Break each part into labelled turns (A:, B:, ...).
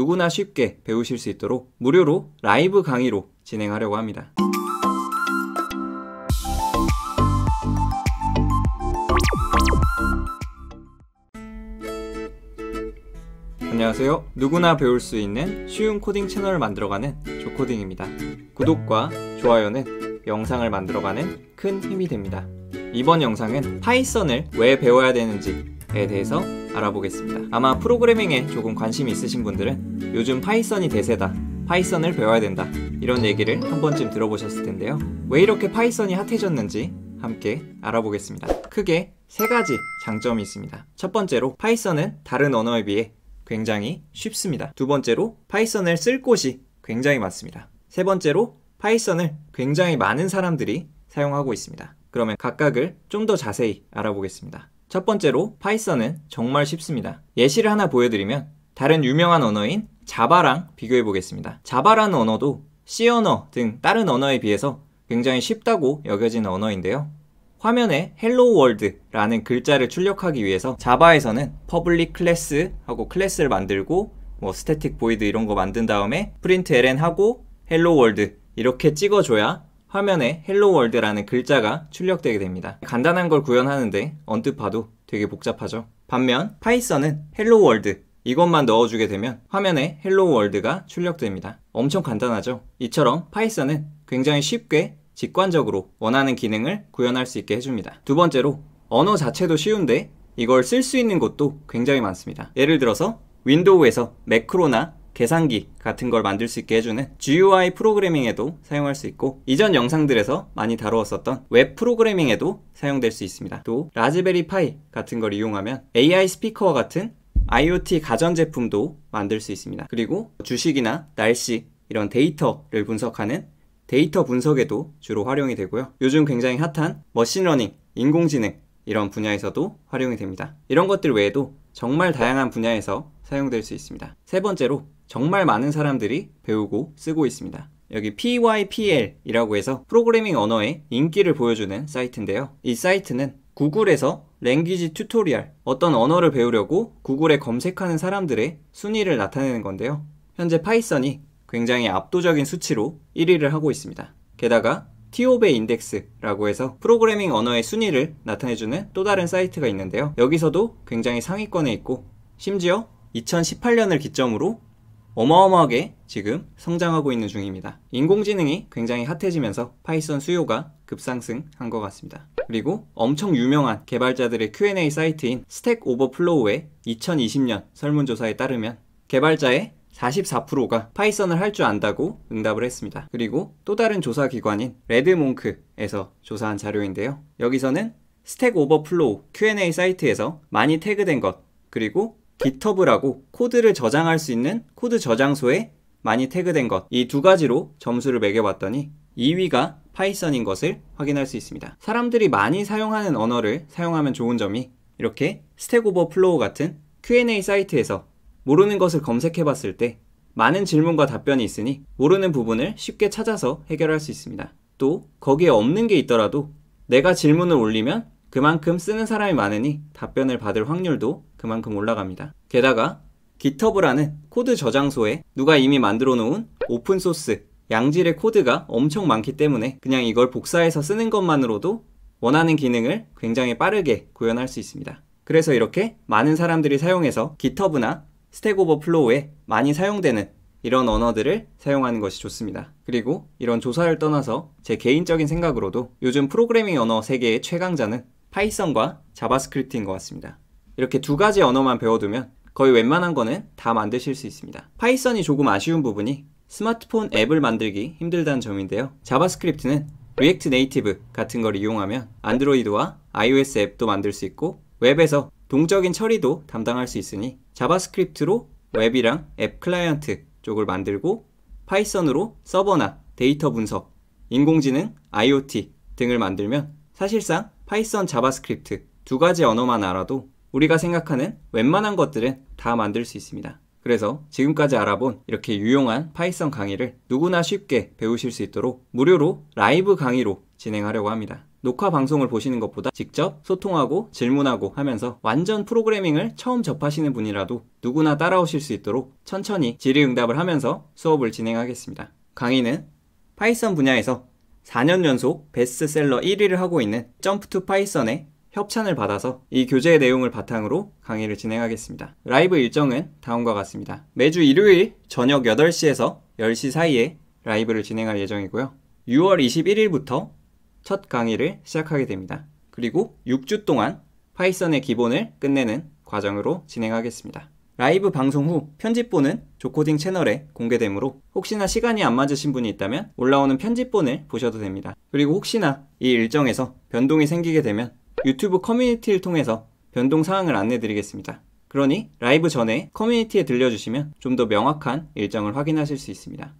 A: 누구나 쉽게 배우실 수 있도록 무료로 라이브 강의로 진행하려고 합니다. 안녕하세요. 누구나 배울 수 있는 쉬운 코딩 채널을 만들어가는 조코딩입니다. 구독과 좋아요는 영상을 만들어가는 큰 힘이 됩니다. 이번 영상은 파이썬을 왜 배워야 되는지에 대해서 알아보겠습니다. 아마 프로그래밍에 조금 관심이 있으신 분들은 요즘 파이썬이 대세다. 파이썬을 배워야 된다. 이런 얘기를 한 번쯤 들어보셨을 텐데요. 왜 이렇게 파이썬이 핫해졌는지 함께 알아보겠습니다. 크게 세 가지 장점이 있습니다. 첫 번째로 파이썬은 다른 언어에 비해 굉장히 쉽습니다. 두 번째로 파이썬을 쓸 곳이 굉장히 많습니다. 세 번째로 파이썬을 굉장히 많은 사람들이 사용하고 있습니다. 그러면 각각을 좀 더 자세히 알아보겠습니다. 첫 번째로 파이썬은 정말 쉽습니다. 예시를 하나 보여드리면 다른 유명한 언어인 자바랑 비교해 보겠습니다. 자바라는 언어도 C 언어 등 다른 언어에 비해서 굉장히 쉽다고 여겨지는 언어인데요. 화면에 Hello w o r l d 라는 글자를 출력하기 위해서 자바에서는 퍼블릭 클래스 하고 클래스를 만들고 뭐 스태틱 보이드 이런 거 만든 다음에 프린트 ln 하고 Hello World 이렇게 찍어줘야 화면에 Hello w o r l d 라는 글자가 출력되게 됩니다. 간단한 걸 구현하는데 언뜻 봐도 되게 복잡하죠. 반면 파이썬은 Hello World 이것만 넣어주게 되면 화면에 헬로 월드가 출력됩니다. 엄청 간단하죠? 이처럼 파이썬은 굉장히 쉽게 직관적으로 원하는 기능을 구현할 수 있게 해줍니다. 두 번째로 언어 자체도 쉬운데 이걸 쓸 수 있는 곳도 굉장히 많습니다. 예를 들어서 윈도우에서 매크로나 계산기 같은 걸 만들 수 있게 해주는 GUI 프로그래밍에도 사용할 수 있고 이전 영상들에서 많이 다루었었던 웹 프로그래밍에도 사용될 수 있습니다. 또 라즈베리 파이 같은 걸 이용하면 AI 스피커와 같은 IoT 가전제품도 만들 수 있습니다. 그리고 주식이나 날씨 이런 데이터를 분석하는 데이터 분석에도 주로 활용이 되고요. 요즘 굉장히 핫한 머신러닝, 인공지능 이런 분야에서도 활용이 됩니다. 이런 것들 외에도 정말 다양한 분야에서 사용될 수 있습니다. 세 번째로 정말 많은 사람들이 배우고 쓰고 있습니다. 여기 PYPL이라고 해서 프로그래밍 언어의 인기를 보여주는 사이트인데요. 이 사이트는 구글에서 랭귀지 튜토리얼, 어떤 언어를 배우려고 구글에 검색하는 사람들의 순위를 나타내는 건데요. 현재 파이썬이 굉장히 압도적인 수치로 1위를 하고 있습니다. 게다가 티오베 인덱스라고 해서 프로그래밍 언어의 순위를 나타내주는 또 다른 사이트가 있는데요. 여기서도 굉장히 상위권에 있고 심지어 2018년을 기점으로 어마어마하게 지금 성장하고 있는 중입니다. 인공지능이 굉장히 핫해지면서 파이썬 수요가 급상승한 것 같습니다. 그리고 엄청 유명한 개발자들의 Q&A 사이트인 스택 오버플로우의 2020년 설문조사에 따르면 개발자의 44%가 파이썬을 할 줄 안다고 응답을 했습니다. 그리고 또 다른 조사 기관인 레드몽크에서 조사한 자료인데요. 여기서는 스택 오버플로우 Q&A 사이트에서 많이 태그된 것 그리고 GitHub라고 코드를 저장할 수 있는 코드 저장소에 많이 태그된 것 이 두 가지로 점수를 매겨봤더니 2위가 파이썬인 것을 확인할 수 있습니다. 사람들이 많이 사용하는 언어를 사용하면 좋은 점이 이렇게 스택 오버플로우 같은 Q&A 사이트에서 모르는 것을 검색해 봤을 때 많은 질문과 답변이 있으니 모르는 부분을 쉽게 찾아서 해결할 수 있습니다. 또 거기에 없는 게 있더라도 내가 질문을 올리면 그만큼 쓰는 사람이 많으니 답변을 받을 확률도 그만큼 올라갑니다. 게다가 GitHub라는 코드 저장소에 누가 이미 만들어 놓은 오픈소스 양질의 코드가 엄청 많기 때문에 그냥 이걸 복사해서 쓰는 것만으로도 원하는 기능을 굉장히 빠르게 구현할 수 있습니다. 그래서 이렇게 많은 사람들이 사용해서 GitHub나 스택오버플로우에 많이 사용되는 이런 언어들을 사용하는 것이 좋습니다. 그리고 이런 조사를 떠나서 제 개인적인 생각으로도 요즘 프로그래밍 언어 세계의 최강자는 파이썬과 자바스크립트인 것 같습니다. 이렇게 두 가지 언어만 배워두면 거의 웬만한 거는 다 만드실 수 있습니다. 파이썬이 조금 아쉬운 부분이 스마트폰 앱을 만들기 힘들다는 점인데요. 자바스크립트는 React Native 같은 걸 이용하면 안드로이드와 iOS 앱도 만들 수 있고 웹에서 동적인 처리도 담당할 수 있으니 자바스크립트로 웹이랑 앱 클라이언트 쪽을 만들고 파이썬으로 서버나 데이터 분석, 인공지능, IoT 등을 만들면 사실상 파이썬, 자바스크립트 두 가지 언어만 알아도 우리가 생각하는 웬만한 것들은 다 만들 수 있습니다. 그래서 지금까지 알아본 이렇게 유용한 파이썬 강의를 누구나 쉽게 배우실 수 있도록 무료로 라이브 강의로 진행하려고 합니다. 녹화 방송을 보시는 것보다 직접 소통하고 질문하고 하면서 완전 프로그래밍을 처음 접하시는 분이라도 누구나 따라오실 수 있도록 천천히 질의응답을 하면서 수업을 진행하겠습니다. 강의는 파이썬 분야에서 4년 연속 베스트셀러 1위를 하고 있는 점프 투 파이썬의 협찬을 받아서 이 교재의 내용을 바탕으로 강의를 진행하겠습니다. 라이브 일정은 다음과 같습니다. 매주 일요일 저녁 8시에서 10시 사이에 라이브를 진행할 예정이고요. 6월 21일부터 첫 강의를 시작하게 됩니다. 그리고 6주 동안 파이썬의 기본을 끝내는 과정으로 진행하겠습니다. 라이브 방송 후 편집본은 조코딩 채널에 공개되므로 혹시나 시간이 안 맞으신 분이 있다면 올라오는 편집본을 보셔도 됩니다. 그리고 혹시나 이 일정에서 변동이 생기게 되면 유튜브 커뮤니티를 통해서 변동 사항을 안내드리겠습니다. 그러니 라이브 전에 커뮤니티에 들려주시면 좀 더 명확한 일정을 확인하실 수 있습니다.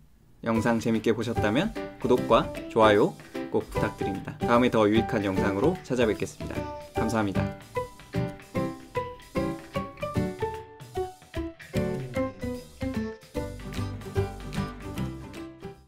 A: 영상 재밌게 보셨다면 구독과 좋아요 꼭 부탁드립니다. 다음에 더 유익한 영상으로 찾아뵙겠습니다. 감사합니다.